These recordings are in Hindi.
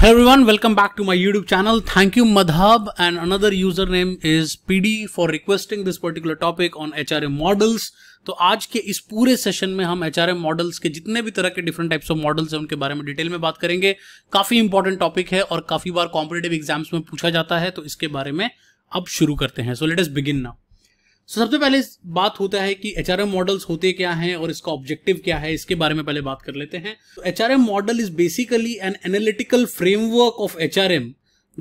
Hello everyone welcome back to my YouTube channel thank you Madhab and another user name is PD for requesting this particular topic on HRM models तो आज के इस पूरे सेशन में हम एचआरएम मॉडल्स के जितने भी तरह के डिफरेंट टाइप्स ऑफ मॉडल्स हैं उनके बारे में डिटेल में बात करेंगे काफी इंपॉर्टेंट टॉपिक है और काफी बार कॉम्पिटेटिव एग्जाम्स में पूछा जाता है तो इसके बारे में अब शुरू करते हैं so let's begin now so सबसे पहले बात होता है कि एच मॉडल्स होते क्या हैं और इसका ऑब्जेक्टिव क्या है इसके बारे में पहले बात कर लेते हैं H R M model is basically an analytical framework of H R M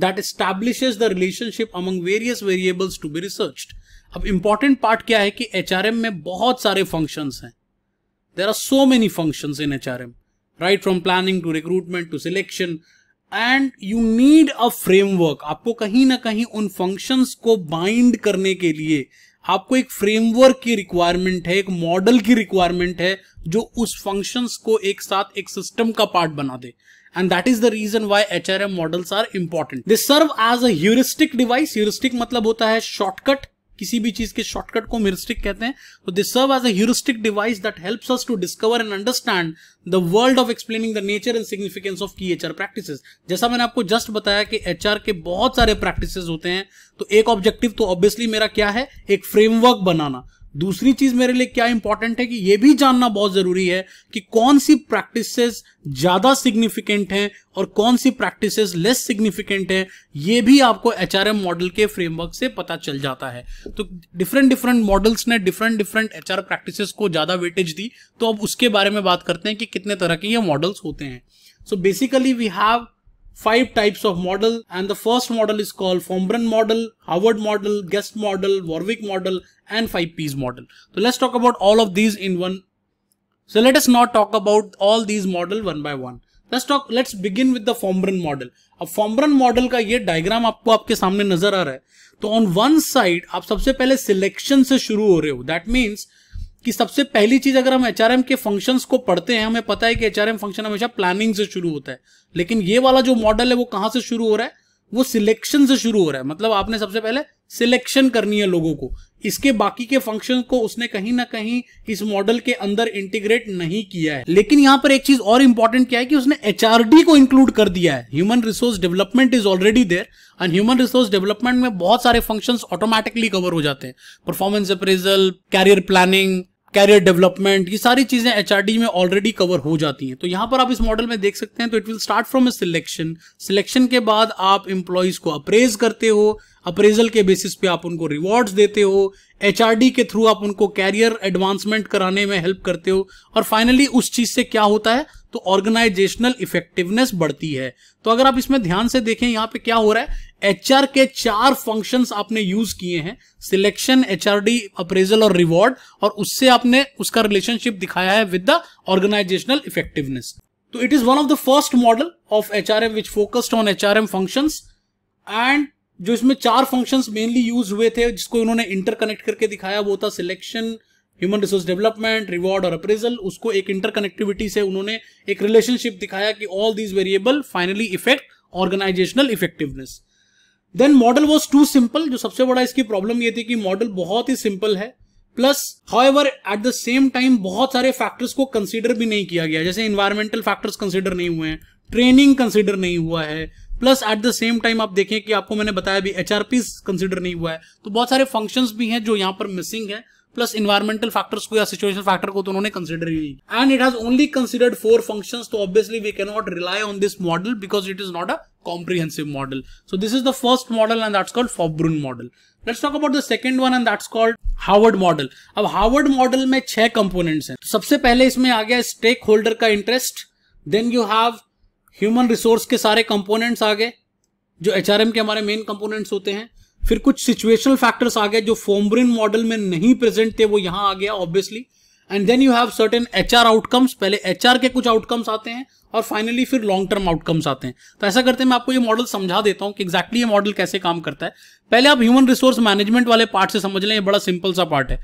that establishes the relationship among various variables to be research अब इंपॉर्टेंट पार्ट क्या है कि एच आर एम में बहुत सारे फंक्शन हैं there are so many function in H R M right from planning to recruitment to selection and you need a framework आपको कहीं ना कहीं उन फंक्शंस को बाइंड करने के लिए आपको एक फ्रेमवर्क की रिक्वायरमेंट है एक मॉडल की रिक्वायरमेंट है जो उस फंक्शंस को एक साथ एक सिस्टम का पार्ट बना दे and that is the reason why HRM models are important. They serve as a heuristic device. Heuristic मतलब होता है shortcut किसी भी चीज के शॉर्टकट को मिरस्टिक कहते हैं तो they serve as heuristic device that help us to discover and understand the world of explaining the nature and significance of key H R practice जैसा मैंने आपको जस्ट बताया कि एच के बहुत सारे प्रैक्टिस होते हैं तो एक ऑब्जेक्टिव तो ऑब्वियसली मेरा क्या है एक फ्रेमवर्क बनाना दूसरी चीज मेरे लिए क्या इंपॉर्टेंट है कि यह भी जानना बहुत जरूरी है कि कौन सी प्रैक्टिसेस ज्यादा सिग्निफिकेंट हैं और कौन सी प्रैक्टिसेस लेस सिग्निफिकेंट हैं ये भी आपको एच मॉडल के फ्रेमवर्क से पता चल जाता है तो डिफरेंट डिफरेंट मॉडल्स ने डिफरेंट डिफरेंट एच प्रैक्टिसेस को ज्यादा वेटेज दी तो अब उसके बारे में बात करते हैं कि कितने तरह के ये मॉडल्स होते हैं so basically we have five types of model and the first model is called Fombrun model, Howard model, Guest model, Warwick model and 5 P's model. So let's talk about all of these in one. So let us not talk about all these model one by one. Let's talk, let's begin with the Fombrun model. A Fombrun model का ये diagram आपको आपके सामने नजर आ रहा है So on one side, आप सबसे पहले selection से शुरू हो रहे हो That means कि सबसे पहली चीज अगर हम एच के फंक्शंस को पढ़ते हैं हमें पता है कि एच फंक्शन हमेशा प्लानिंग से शुरू होता है लेकिन ये वाला जो मॉडल है वो कहां से शुरू हो रहा है वो सिलेक्शन से शुरू हो रहा है मतलब आपने सबसे पहले सिलेक्शन करनी है लोगों को इसके बाकी के फंक्शन को उसने कहीं ना कहीं इस मॉडल के अंदर इंटीग्रेट नहीं किया है लेकिन यहां पर एक चीज और इंपॉर्टेंट क्या है कि उसने एचआरडी को इंक्लूड कर दिया है human resource development is already there and human resource development में बहुत सारे फंक्शन ऑटोमेटिकली कवर हो जाते हैं performance appraisal career planning career development ये सारी चीजें एच में ऑलरेडी कवर हो जाती हैं तो यहाँ पर आप इस मॉडल में देख सकते हैं तो it will start from a selection selection के बाद आप एम्प्लॉयज को अप्रेज करते हो अप्रेजल के बेसिस पे आप उनको रिवॉर्ड्स देते हो एच के थ्रू आप उनको कैरियर एडवांसमेंट कराने में हेल्प करते हो और फाइनली उस चीज से क्या होता है तो ऑर्गेनाइजेशनल इफेक्टिवनेस बढ़ती है तो अगर आप इसमें ध्यान से देखें यहाँ पे क्या हो रहा है एच के चार फंक्शन आपने यूज किए हैं सिलेक्शन एच अप्रेजल और रिवॉर्ड और उससे आपने उसका रिलेशनशिप दिखाया है विद द ऑर्गेनाइजेशनल इफेक्टिवनेस तो it is one of the first model of H on H R M function and जो इसमें चार फंक्शंस मेनली यूज हुए थे जिसको इन्होंने इंटरकनेक्ट करके दिखाया वो था selection human resource development reward और अप्रेजल उसको एक इंटरकनेक्टिविटी से उन्होंने एक रिलेशनशिप दिखाया कि all these variable finally affect organizational effectiveness then model was too simple जो सबसे बड़ा इसकी प्रॉब्लम ये थी कि मॉडल बहुत ही सिंपल है plus how at the same time बहुत सारे फैक्टर्स को कंसिडर भी नहीं किया गया जैसे इन्वायरमेंटल फैक्टर्स कंसिडर नहीं हुए हैं ट्रेनिंग कंसिडर नहीं हुआ है plus at the same time आप देखें कि आपको मैंने बताया भी एच आर कंसिडर नहीं हुआ है तो बहुत सारे फंक्शन भी हैं जो यहाँ पर मिसिंग है प्लस इन्वायरमेंटल फैक्टर्स को या सिचुएशन फैक्टर को तो उन्होंने कंसिडर ही नहीं and it has only considered four functions तो obviously we can not rely on this model because it is not a comprehensive model so this is the first model and that's called Fombrun model let's talk about the second one and that's called Harvard model अब हार्वर्ड मॉडल में छह कंपोनेंट्स हैं तो सबसे पहले इसमें आ गया स्टेक होल्डर का interest then you have human resource के सारे कंपोनेंट्स आ गए जो एच के हमारे मेन कंपोनेंट्स होते हैं फिर कुछ सिचुएशनल फैक्टर्स आ गए जो फोमब्रिन मॉडल में नहीं प्रेजेंट थे वो यहां आ गया obviously and then you have certain H outcomes पहले एच के कुछ आउटकम्स आते हैं और फाइनली फिर लॉन्ग टर्म आउटकम्स आते हैं तो ऐसा करते हैं मैं आपको ये मॉडल समझा देता हूं कि एक्जैक्टली ये मॉडल कैसे काम करता है पहले आप ह्यूमन रिसोर्स मैनेजमेंट वाले पार्ट से समझ लें ये बड़ा सिंपल सा पार्ट है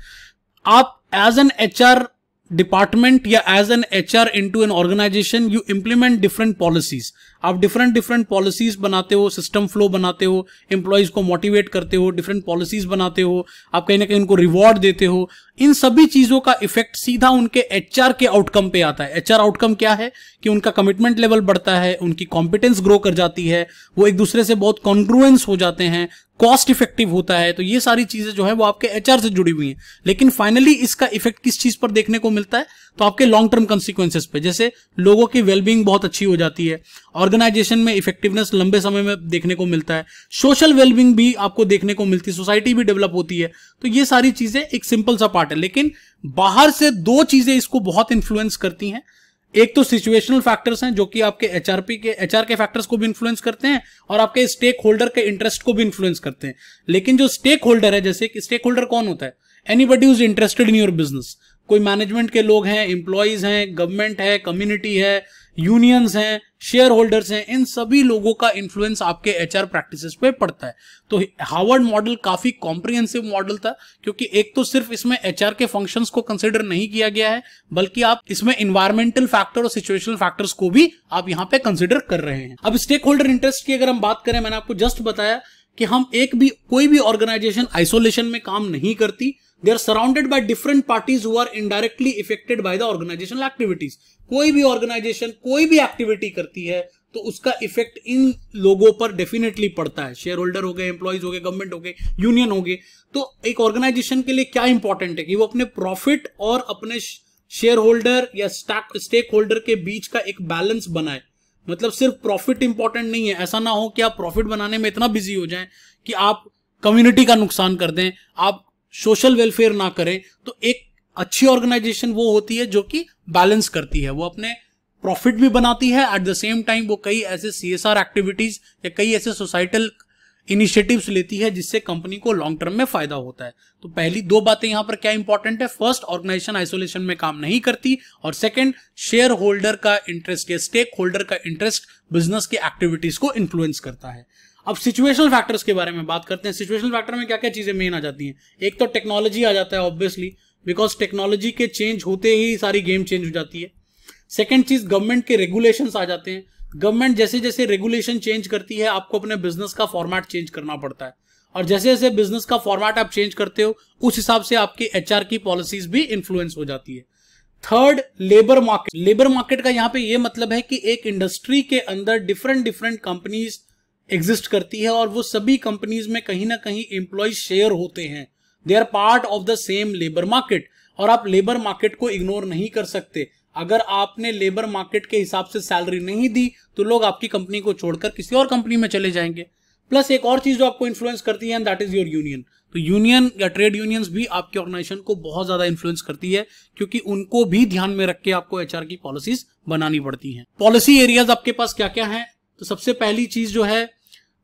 आप as an H R department yeah, as an HR into an organization, you implement different policies. आप डिफरेंट डिफरेंट पॉलिसीज बनाते हो सिस्टम फ्लो बनाते हो एम्प्लॉयज़ को मोटिवेट करते हो डिफरेंट पॉलिसीज बनाते हो आप कहीं ना कहीं उनको रिवॉर्ड देते हो इन सभी चीज़ों का इफेक्ट सीधा उनके एच के आउटकम पे आता है एच आउटकम क्या है कि उनका कमिटमेंट लेवल बढ़ता है उनकी कॉम्पिटेंस ग्रो कर जाती है वो एक दूसरे से बहुत कॉन्ग्रुएंस हो जाते हैं कॉस्ट इफेक्टिव होता है तो ये सारी चीजें जो है वो आपके एचआर से जुड़ी हुई हैं लेकिन फाइनली इसका इफेक्ट किस चीज पर देखने को मिलता है तो आपके लॉन्ग टर्म कंसिक्वेंसेस पे जैसे लोगों की वेलबींग बहुत अच्छी हो जाती है और ऑर्गेनाइजेशन में इफेक्टिवनेस लंबे समय में देखने को मिलता है सोशल वेलबिंग भी आपको देखने को मिलती है सोसाइटी भी डेवलप होती है तो ये सारी चीजें एक सिंपल सा पार्ट है लेकिन बाहर से दो चीजें इसको बहुत इन्फ्लुएंस करती हैं एक तो सिचुएशनल फैक्टर्स हैं जो कि आपके एचआरपी के एचआर के फैक्टर्स को भी इन्फ्लुएंस करते हैं और आपके स्टेक होल्डर के इंटरेस्ट को भी इन्फ्लुएंस करते हैं लेकिन जो स्टेक होल्डर है जैसे कि स्टेक होल्डर कौन होता है anybody is interested in your business कोई मैनेजमेंट के लोग हैं इंप्लॉयज हैं गवर्नमेंट है कम्युनिटी है यूनियंस हैं शेयर होल्डर्स हैं इन सभी लोगों का इन्फ्लुएंस आपके एच आर प्रैक्टिस पे पड़ता है तो हार्वर्ड मॉडल काफी कॉम्प्रिहेंसिव मॉडल था क्योंकि एक तो सिर्फ इसमें एच के फंक्शन को कंसिडर नहीं किया गया है बल्कि आप इसमें इन्वायरमेंटल फैक्टर और सिचुएशनल फैक्टर्स को भी आप यहाँ पे कंसिडर कर रहे हैं अब स्टेक होल्डर इंटरेस्ट की अगर हम बात करें मैंने आपको जस्ट बताया कि हम एक भी कोई भी ऑर्गेनाइजेशन आइसोलेशन में काम नहीं करती they are surrounded by different parties who are indirectly affected by the organizational activities कोई भी ऑर्गेनाइजेशन कोई भी एक्टिविटी करती है तो उसका इफेक्ट इन लोगों पर डेफिनेटली पड़ता है शेयर होल्डर हो गए एम्प्लॉयज हो गए गवर्नमेंट हो गए यूनियन हो गए तो एक ऑर्गेनाइजेशन के लिए क्या इंपॉर्टेंट है कि वो अपने प्रॉफिट और अपने शेयर होल्डर या स्टेक होल्डर के बीच का एक बैलेंस बनाए मतलब सिर्फ प्रॉफिट इंपॉर्टेंट नहीं है ऐसा ना हो कि आप प्रॉफिट बनाने में इतना बिजी हो जाएं कि आप कम्युनिटी का नुकसान कर दें आप सोशल वेलफेयर ना करे तो एक अच्छी ऑर्गेनाइजेशन वो होती है जो कि बैलेंस करती है वो अपने प्रॉफिट भी बनाती है एट द सेम टाइम वो कई ऐसे सी एस आर एक्टिविटीज या कई ऐसे सोसाइटल इनिशिएटिव लेती है जिससे कंपनी को लॉन्ग टर्म में फायदा होता है तो पहली दो बातें यहां पर क्या इंपॉर्टेंट है फर्स्ट ऑर्गेनाइजेशन आइसोलेशन में काम नहीं करती और सेकेंड शेयर होल्डर का इंटरेस्ट या स्टेक होल्डर का इंटरेस्ट बिजनेस की एक्टिविटीज को इन्फ्लुएंस करता है अब सिचुएशनल फैक्टर्स के बारे में बात करते हैं सिचुएशनल फैक्टर में क्या क्या चीज़ें मेन आ जाती हैं एक तो टेक्नोलॉजी आ जाता है ऑब्वियसली बिकॉज टेक्नोलॉजी के चेंज होते ही सारी गेम चेंज हो जाती है सेकेंड चीज़ गवर्नमेंट के रेगुलेशन आ जाते हैं गवर्नमेंट जैसे जैसे रेगुलेशन चेंज करती है आपको अपने बिजनेस का फॉर्मेट चेंज करना पड़ता है और जैसे जैसे बिजनेस का फॉर्मेट आप चेंज करते हो उस हिसाब से आपकी एच की पॉलिसीज भी इन्फ्लुएंस हो जाती है third labour market labour market का यहाँ पे ये मतलब है कि एक इंडस्ट्री के अंदर डिफरेंट डिफरेंट कंपनीज एग्जिस्ट करती है और वो सभी कंपनीज में कहीं ना कहीं एम्प्लॉय शेयर होते हैं they are part of the same labour market और आप लेबर मार्केट को इग्नोर नहीं कर सकते अगर आपने लेबर मार्केट के हिसाब से सैलरी नहीं दी तो लोग आपकी कंपनी को छोड़कर किसी और कंपनी में चले जाएंगे प्लस एक और चीज जो आपको इन्फ्लुएंस करती है दैट इज योर यूनियन तो यूनियन या ट्रेड यूनियंस भी आपके ऑर्गेनाइजेशन को बहुत ज्यादा इन्फ्लुएंस करती है क्योंकि उनको भी ध्यान में रख के आपको एचआर की पॉलिसीज बनानी पड़ती हैं पॉलिसी एरियाज आपके पास क्या क्या है तो सबसे पहली चीज जो है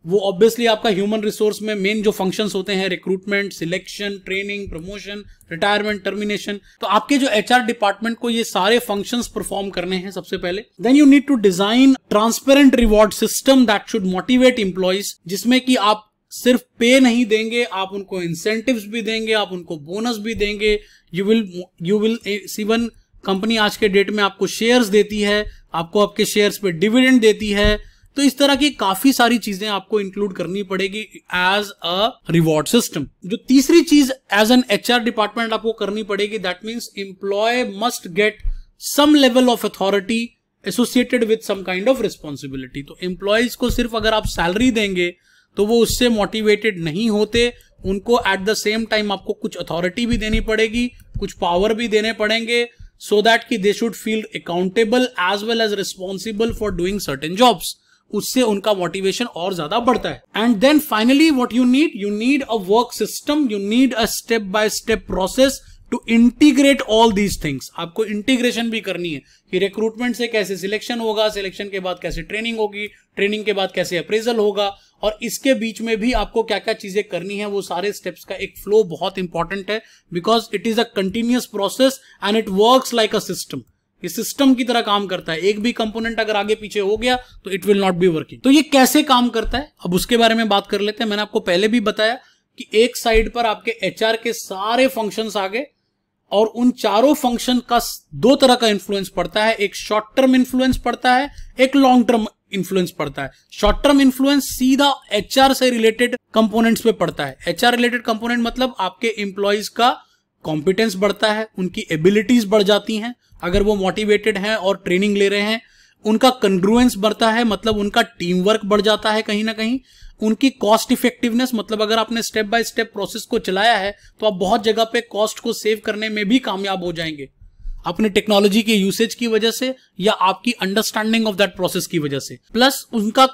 वो ऑब्वियसली आपका ह्यूमन रिसोर्स में मेन जो फंक्शंस होते हैं recruitment selection training promotion retirement termination तो आपके जो एचआर डिपार्टमेंट को ये सारे फंक्शंस परफॉर्म करने हैं सबसे पहले then you need to design transparent reward system that should motivate employees जिसमें कि आप सिर्फ पे नहीं देंगे आप उनको इंसेंटिव भी देंगे आप उनको बोनस भी देंगे यू विल यू विल सीवन कंपनी आज के डेट में आपको शेयर्स देती है आपको आपके शेयर्स पे डिविडेंड देती है तो इस तरह की काफी सारी चीजें आपको इंक्लूड करनी पड़ेगी एज अ रिवॉर्ड सिस्टम जो तीसरी चीज एज एन एच डिपार्टमेंट आपको करनी पड़ेगी that means employee must get some level of authority associated with some kind of responsibility तो एम्प्लॉयज को सिर्फ अगर आप सैलरी देंगे तो वो उससे मोटिवेटेड नहीं होते उनको एट द सेम टाइम आपको कुछ अथॉरिटी भी देनी पड़ेगी कुछ पावर भी देने पड़ेंगे सो दैट कि they should feel accountable as well as responsible for doing certain jobs उससे उनका मोटिवेशन और ज्यादा बढ़ता है and then finally what you need you need a work system you need a step by step process to integrate all these things आपको इंटीग्रेशन भी करनी है कि रिक्रूटमेंट से कैसे सिलेक्शन होगा सिलेक्शन के बाद कैसे ट्रेनिंग होगी ट्रेनिंग के बाद कैसे अप्रेजल होगा और इसके बीच में भी आपको क्या क्या चीजें करनी है वो सारे स्टेप्स का एक फ्लो बहुत इंपॉर्टेंट है because it is a continuous process and it work like a system ये सिस्टम की तरह काम करता है एक भी कंपोनेंट अगर आगे पीछे हो गया तो it will not be working तो ये कैसे काम करता है अब उसके बारे में बात कर लेते हैं मैंने आपको पहले भी बताया कि एक साइड पर आपके एच के सारे फंक्शन आ गए और उन चारों फंक्शन का दो तरह का इन्फ्लुएंस पड़ता है एक शॉर्ट टर्म इन्फ्लुएंस पड़ता है एक लॉन्ग टर्म इन्फ्लुएंस पड़ता है शॉर्ट टर्म इन्फ्लुएंस सीधा एचआर से रिलेटेड कंपोनेंट्स पे पड़ता है एचआर रिलेटेड कंपोनेंट मतलब आपके इंप्लॉयज का कॉम्पिटेंस बढ़ता है उनकी एबिलिटीज बढ़ जाती हैं अगर वो मोटिवेटेड हैं और ट्रेनिंग ले रहे हैं उनका कंग्रुएंस बढ़ता है मतलब उनका टीम वर्क बढ़ जाता है कहीं ना कहीं उनकी कॉस्ट इफेक्टिवनेस मतलब अगर आपने स्टेप बाय स्टेप प्रोसेस को चलाया है तो आप बहुत जगह पे कॉस्ट को सेव करने में भी कामयाब हो जाएंगे अपने टेक्नोलॉजी के यूसेज की वजह से या आपकी अंडरस्टैंडिंग ऑफ दैट प्रोसेस की वजह से प्लस उनका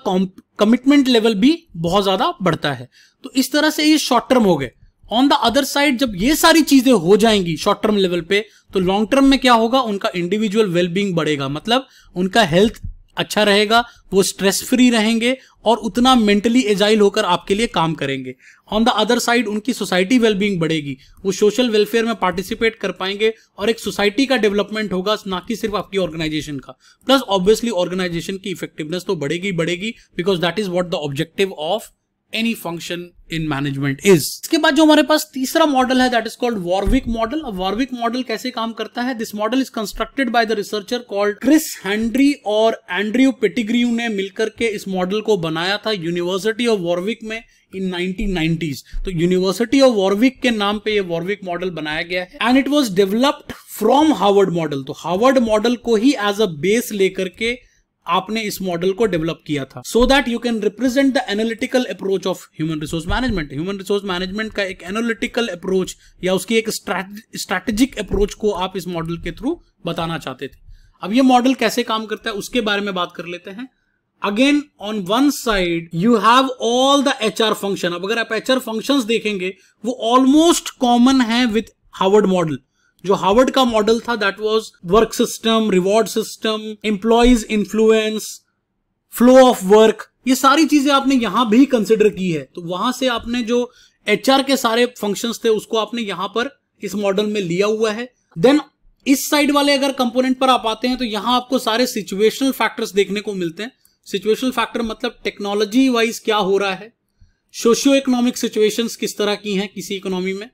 कमिटमेंट लेवल भी बहुत ज्यादा बढ़ता है तो इस तरह से ये शॉर्ट टर्म हो गए ऑन द अदर साइड जब ये सारी चीजें हो जाएंगी शॉर्ट टर्म लेवल पे तो लॉन्ग टर्म में क्या होगा उनका इंडिविजुअल वेलबींग बढ़ेगा मतलब उनका हेल्थ अच्छा रहेगा वो स्ट्रेस फ्री रहेंगे और उतना मेंटली एजाइल होकर आपके लिए काम करेंगे ऑन द अदर साइड उनकी सोसाइटी वेलबींग बढ़ेगी वो सोशल वेलफेयर में पार्टिसिपेट कर पाएंगे और एक सोसाइटी का डेवलपमेंट होगा ना कि सिर्फ आपकी ऑर्गेनाइजेशन का प्लस ऑब्वियसली ऑर्गेनाइजेशन की इफेक्टिवनेस तो बढ़ेगी बढ़ेगी because that is what the objective of any function in management is इसके बाद जो हमारे पास तीसरा मॉडल है that is called Warwick model अब वॉर्विक मॉडल कैसे काम करता है this model is constructed by the researcher called Chris Hendry और एंड्रयू पेटिग्रीव ने मिलकर के इस मॉडल को बनाया था यूनिवर्सिटी ऑफ वॉर्विक में इन 1990s तो यूनिवर्सिटी ऑफ वॉर्विक के नाम पे ये वॉर्विक मॉडल बनाया गया है and it was developed from Harvard model तो हार्वर्ड मॉडल को ही एज अ बेस लेकर के आपने इस मॉडल को डेवलप किया था so that you can represent the analytical approach of human resource management human resource management का एक एनालिटिकल अप्रोच या उसकी एक स्ट्रेटेजिक अप्रोच को आप इस मॉडल के थ्रू बताना चाहते थे अब ये मॉडल कैसे काम करता है उसके बारे में बात कर लेते हैं again on one side you have all the H R function अब अगर आप एच आर फंक्शन देखेंगे वो ऑलमोस्ट कॉमन है विथ हार्वर्ड मॉडल जो हार्वर्ड का मॉडल था that was work system reward system employees influence flow of work ये सारी चीजें आपने यहां भी कंसिडर की है तो वहां से आपने जो एच के सारे फंक्शन थे उसको आपने यहां पर इस मॉडल में लिया हुआ है देन इस साइड वाले अगर कंपोनेंट पर आप आते हैं तो यहां आपको सारे सिचुएशनल फैक्टर्स देखने को मिलते हैं सिचुएशनल फैक्टर मतलब टेक्नोलॉजी वाइज क्या हो रहा है सोशियो इकोनॉमिक सिचुएशंस किस तरह की हैं किसी इकोनॉमी में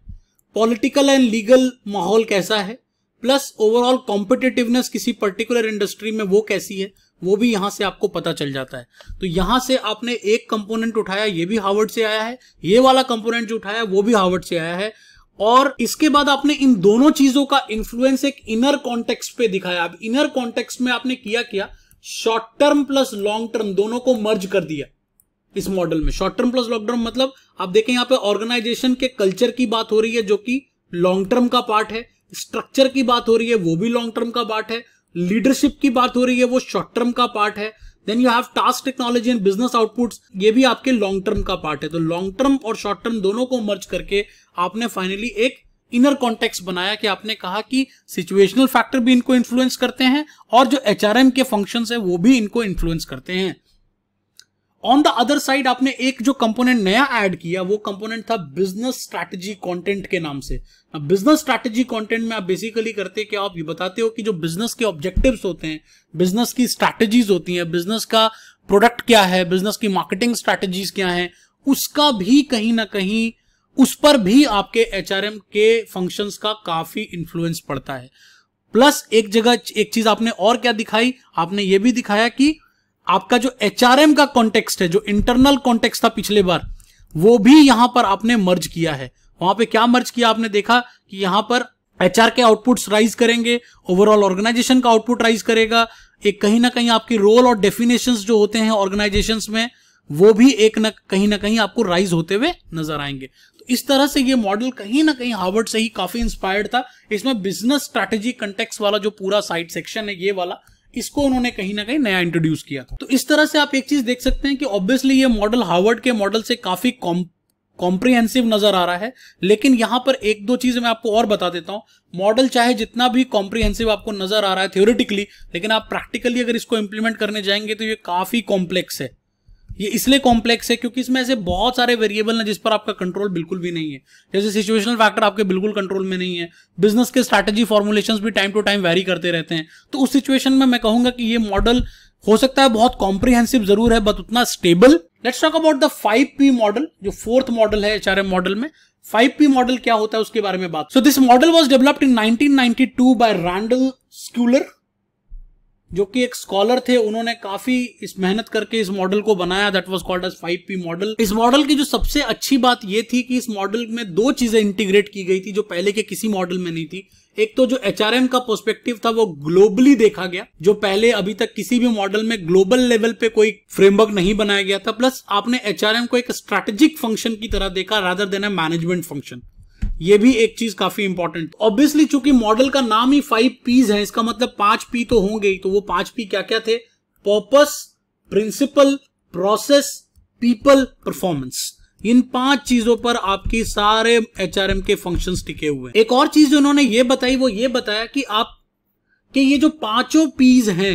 पॉलिटिकल एंड लीगल माहौल कैसा है प्लस ओवरऑल कॉम्पिटेटिवनेस किसी पर्टिकुलर इंडस्ट्री में वो कैसी है वो भी यहां से आपको पता चल जाता है तो यहां से आपने एक कंपोनेंट उठाया ये भी हार्वर्ड से आया है ये वाला कंपोनेंट जो उठाया वो भी हार्वर्ड से आया है और इसके बाद आपने इन दोनों चीजों का इन्फ्लुएंस एक इनर कॉन्टेक्स पे दिखाया अब इनर कॉन्टेक्स में आपने किया क्या short term plus long term दोनों को मर्ज कर दिया इस मॉडल में short term plus long term मतलब आप देखें यहाँ पे ऑर्गेनाइजेशन के कल्चर की बात हो रही है जो कि लॉन्ग टर्म का पार्ट है स्ट्रक्चर की बात हो रही है वो भी लॉन्ग टर्म का पार्ट है लीडरशिप की बात हो रही है वो शॉर्ट टर्म का पार्ट है then you have task technology and business outputs ये भी आपके लॉन्ग टर्म का पार्ट है तो लॉन्ग टर्म और शॉर्ट टर्म दोनों को मर्ज करके आपने फाइनली एक इनर कॉन्टेक्स बनाया कि आपने कहा कि सिचुएशनल फैक्टर भी इनको इन्फ्लुएंस करते हैं और जो एच के फंक्शन है वो भी इनको इन्फ्लुएंस करते हैं ऑन द अदर साइड आपने एक जो कंपोनेंट नया ऐड किया वो कंपोनेंट था बिजनेस स्ट्रैटेजी कंटेंट के नाम से बिजनेस स्ट्रैटेजी कंटेंट में आप बेसिकली करते क्या आप ये बताते हो कि जो बिजनेस के ऑब्जेक्टिव्स होते हैं बिजनेस की स्ट्रैटेजीज होती हैं बिजनेस का प्रोडक्ट क्या है बिजनेस की मार्केटिंग स्ट्रैटेजीज क्या है उसका भी कहीं ना कहीं उस पर भी आपके एच के फंक्शन का काफी इन्फ्लुएंस पड़ता है प्लस एक जगह एक चीज आपने और क्या दिखाई आपने ये भी दिखाया कि आपका जो एच का कॉन्टेक्स्ट है जो इंटरनल कॉन्टेक्स्ट था पिछले बार वो भी यहां पर आपने मर्ज किया है वहां पे क्या मर्ज किया आपने देखा कि यहां पर एच के आउटपुट्स राइज करेंगे ओवरऑल ऑर्गेनाइजेशन का आउटपुट राइज करेगा एक कहीं ना कहीं आपके रोल और डेफिनेशन जो होते हैं ऑर्गेनाइजेशन में वो भी एक न कहीं ना कहीं आपको राइज होते हुए नजर आएंगे तो इस तरह से ये मॉडल कहीं ना कहीं हार्वर्ड से ही काफी इंस्पायर्ड था इसमें बिजनेस स्ट्रेटेजी कंटेक्स वाला जो पूरा साइड सेक्शन है ये वाला इसको उन्होंने कहीं ना कहीं नया इंट्रोड्यूस किया था तो इस तरह से आप एक चीज देख सकते हैं कि ऑब्वियसली ये मॉडल हार्वर्ड के मॉडल से काफी कॉम कॉम्प्रिहेंसिव नजर आ रहा है लेकिन यहां पर एक दो चीज मैं आपको और बता देता हूं मॉडल चाहे जितना भी कॉम्प्रिहेंसिव आपको नजर आ रहा है थ्योरेटिकली लेकिन आप प्रैक्टिकली अगर इसको इंप्लीमेंट करने जाएंगे तो ये काफी कॉम्प्लेक्स है ये इसलिए कॉम्प्लेक्स है क्योंकि इसमें ऐसे बहुत सारे वेरिएबल हैं जिस पर आपका कंट्रोल बिल्कुल भी नहीं है जैसे सिचुएशनल फैक्टर आपके बिल्कुल कंट्रोल में नहीं है बिजनेस के स्ट्रैटेजी फॉर्मुलेशन भी टाइम टू टाइम वेरी करते रहते हैं तो उस सिचुएशन में मैं कहूंगा कि ये मॉडल हो सकता है बहुत कॉम्प्रिहेंसिव जरूर है बट उतना stable let's talk about the five P model जो फोर्थ मॉडल है एच मॉडल में फाइव पी मॉडल क्या होता है उसके बारे में बात so this model was developed in nineteen ninety two by Randall Schuler जो कि एक स्कॉलर थे उन्होंने काफी इस मेहनत करके इस मॉडल को बनाया that was called as P model इस मॉडल की जो सबसे अच्छी बात यह थी कि इस मॉडल में दो चीजें इंटीग्रेट की गई थी जो पहले के किसी मॉडल में नहीं थी एक तो जो एच का पर्सपेक्टिव था वो ग्लोबली देखा गया जो पहले अभी तक किसी भी मॉडल में ग्लोबल लेवल पे कोई फ्रेमवर्क नहीं बनाया गया था प्लस आपने एच को एक स्ट्रेटेजिक फंक्शन की तरह देखा rather than a management function ये भी एक चीज काफी इंपॉर्टेंट ऑब्वियसली चूंकि मॉडल का नाम ही फाइव पीज है इसका मतलब पांच पी तो होंगे ही तो वो पांच पी क्या क्या थे purpose principle process people performance इन पांच चीजों पर आपकी सारे एच के फंक्शन टिके हुए एक और चीज जो उन्होंने ये बताई वो ये बताया कि आप कि ये जो पांचों पीज हैं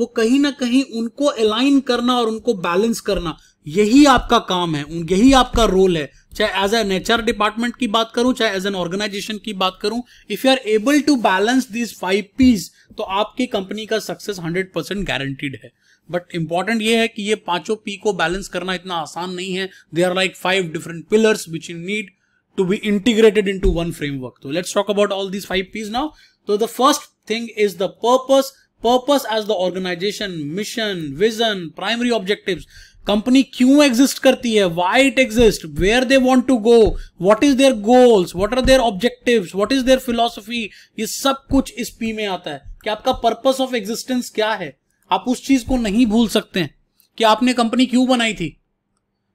वो कहीं ना कहीं उनको अलाइन करना और उनको बैलेंस करना यही आपका काम है यही आपका रोल है चाहे एज ए नेचर डिपार्टमेंट की बात करूं चाहे एज एन ऑर्गेनाइजेशन की बात करूं if you are able to balance this five P's तो आपकी कंपनी का सक्सेस हंड्रेड परसेंट गारंटीड है बट इंपॉर्टेंट ये है कि ये पांचों पी को बैलेंस करना इतना आसान नहीं है they are like five different pillars which you need to be integrated into one framework तो let's talk about all these five P's now तो the first thing is the purpose purpose as the organization mission vision primary objective company क्यों एग्जिस्ट करती है why it exist where they want to go what is their goals what are their objective what is their philosophy ये सब कुछ इस पी में आता है कि आपका पर्पस ऑफ एग्जिस्टेंस क्या है आप उस चीज को नहीं भूल सकते हैं कि आपने कंपनी क्यों बनाई थी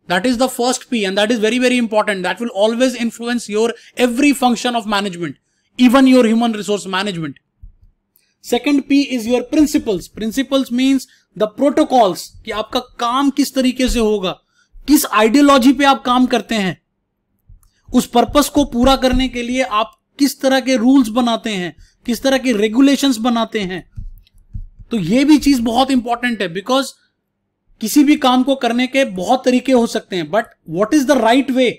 that is the first P and that is very very important that will always influence your every function of management even your human resource management second P is your principles principles means the protocols कि आपका काम किस तरीके से होगा किस आइडियोलॉजी पे आप काम करते हैं उस पर्पस को पूरा करने के लिए आप किस तरह के रूल्स बनाते हैं किस तरह के रेगुलेशंस बनाते हैं तो ये भी चीज बहुत इंपॉर्टेंट है बिकॉज किसी भी काम को करने के बहुत तरीके हो सकते हैं but what is the right way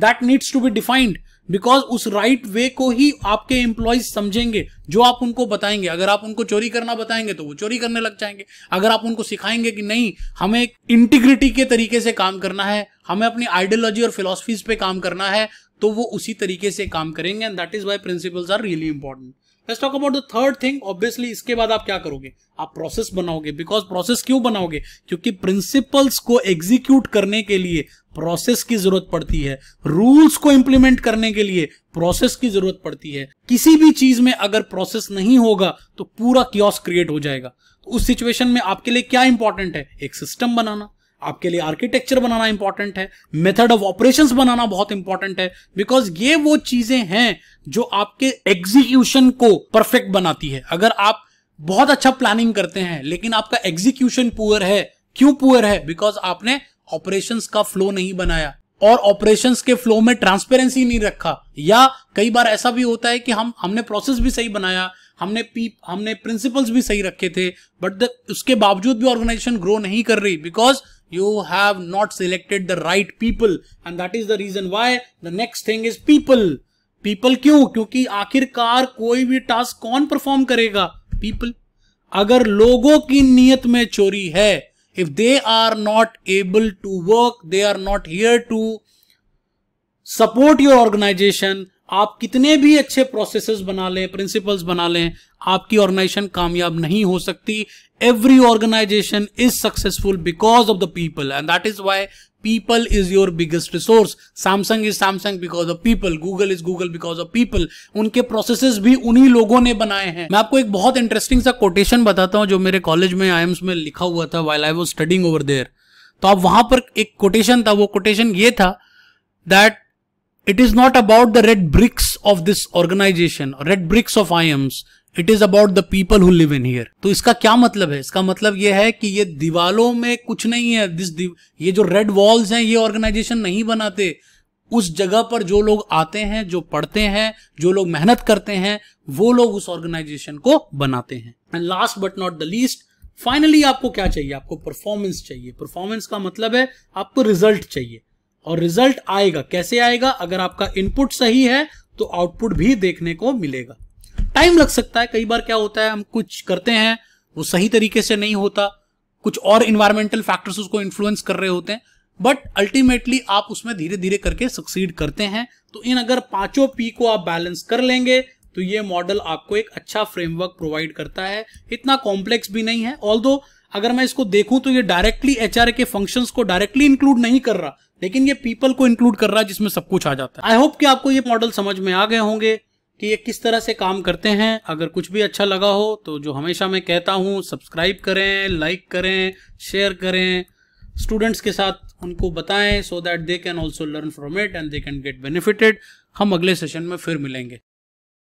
that needs to be defined because उस राइट right वे को ही आपके एम्प्लॉयज समझेंगे जो आप उनको बताएंगे अगर आप उनको चोरी करना बताएंगे तो वो चोरी करने लग जाएंगे अगर आप उनको सिखाएंगे कि नहीं हमें इंटीग्रिटी के तरीके से काम करना है हमें अपनी आइडियोलॉजी और फिलोसफीज पे काम करना है तो वो उसी तरीके से काम करेंगे and that is why principles are really important let's talk about the third thing obviously इसके बाद आप क्या करोगे आप प्रोसेस बनाओगे बिकॉज प्रोसेस क्यों बनाओगे क्योंकि प्रिंसिपल्स को एग्जीक्यूट करने के लिए प्रोसेस की जरूरत पड़ती है रूल्स को इंप्लीमेंट करने के लिए प्रोसेस की जरूरत पड़ती है किसी भी चीज में अगर प्रोसेस नहीं होगा तो पूरा क्योस क्रिएट हो जाएगा तो उस सिचुएशन में आपके लिए क्या इंपॉर्टेंट है एक सिस्टम बनाना आपके लिए आर्किटेक्चर बनाना इंपॉर्टेंट है मेथड ऑफ ऑपरेशंस बनाना बहुत इंपॉर्टेंट है बिकॉज ये वो चीजें हैं जो आपके एग्जीक्यूशन को परफेक्ट बनाती है अगर आप बहुत अच्छा प्लानिंग करते हैं लेकिन आपका एग्जीक्यूशन पुअर है क्यों पुअर है बिकॉज आपने ऑपरेशन का फ्लो नहीं बनाया और ऑपरेशंस के फ्लो में ट्रांसपेरेंसी नहीं रखा या कई बार ऐसा भी होता है कि हम हमने प्रोसेस भी सही बनाया हमने पी हमने प्रिंसिपल्स भी सही रखे थे बट उसके बावजूद भी ऑर्गेनाइजेशन ग्रो नहीं कर रही because you have not selected the right people and that is the reason why the next thing is people people क्यों क्योंकि आखिरकार कोई भी टास्क कौन परफॉर्म करेगा पीपल अगर लोगों की नीयत में चोरी है if they are not able to work they are not here to support your organization आप कितने भी अच्छे प्रोसेसेस बना लें प्रिंसिपल्स बना लें आपकी ऑर्गेनाइजेशन कामयाब नहीं हो सकती every organization is successful because of the people and that is why people is your biggest resource samsung is samsung because of people google is google because of people उनके प्रोसेसेस भी उन्हीं लोगों ने बनाए हैं मैं आपको एक बहुत इंटरेस्टिंग सा कोटेशन बताता हूँ जो मेरे कॉलेज में आई में लिखा हुआ था while I was studying over there तो आप वहां पर एक कोटेशन था वो कोटेशन ये था that it is not about the red bricks of this organization red bricks of IIMs it is about the people who live in here तो इसका क्या मतलब है इसका मतलब ये है कि ये दीवालों में कुछ नहीं है दिस ये जो रेड वॉल्स हैं ये ऑर्गेनाइजेशन नहीं बनाते उस जगह पर जो लोग आते हैं जो पढ़ते हैं जो लोग मेहनत करते हैं वो लोग उस ऑर्गेनाइजेशन को बनाते हैं and last but not the least finally आपको क्या चाहिए आपको परफॉर्मेंस चाहिए परफॉर्मेंस का मतलब है आपको रिजल्ट चाहिए और रिजल्ट आएगा कैसे आएगा अगर आपका इनपुट सही है तो आउटपुट भी देखने को मिलेगा टाइम लग सकता है कई बार क्या होता है हम कुछ करते हैं वो सही तरीके से नहीं होता कुछ और इन्वायरमेंटल फैक्टर्स उसको इन्फ्लुएंस कर रहे होते हैं बट अल्टीमेटली आप उसमें धीरे धीरे करके सक्सीड करते हैं तो इन अगर पांचों पी को आप बैलेंस कर लेंगे तो ये मॉडल आपको एक अच्छा फ्रेमवर्क प्रोवाइड करता है इतना कॉम्प्लेक्स भी नहीं है ऑल अगर मैं इसको देखूं तो ये डायरेक्टली एच के फंक्शंस को डायरेक्टली इंक्लूड नहीं कर रहा लेकिन ये पीपल को इंक्लूड कर रहा है जिसमें सब कुछ आ जाता है आई होप कि आपको ये मॉडल समझ में आ गए होंगे कि ये किस तरह से काम करते हैं अगर कुछ भी अच्छा लगा हो तो जो हमेशा मैं कहता हूँ सब्सक्राइब करें लाइक करें शेयर करें स्टूडेंट्स के साथ उनको बताएं so that they can also learn from it and they can get benefited हम अगले सेशन में फिर मिलेंगे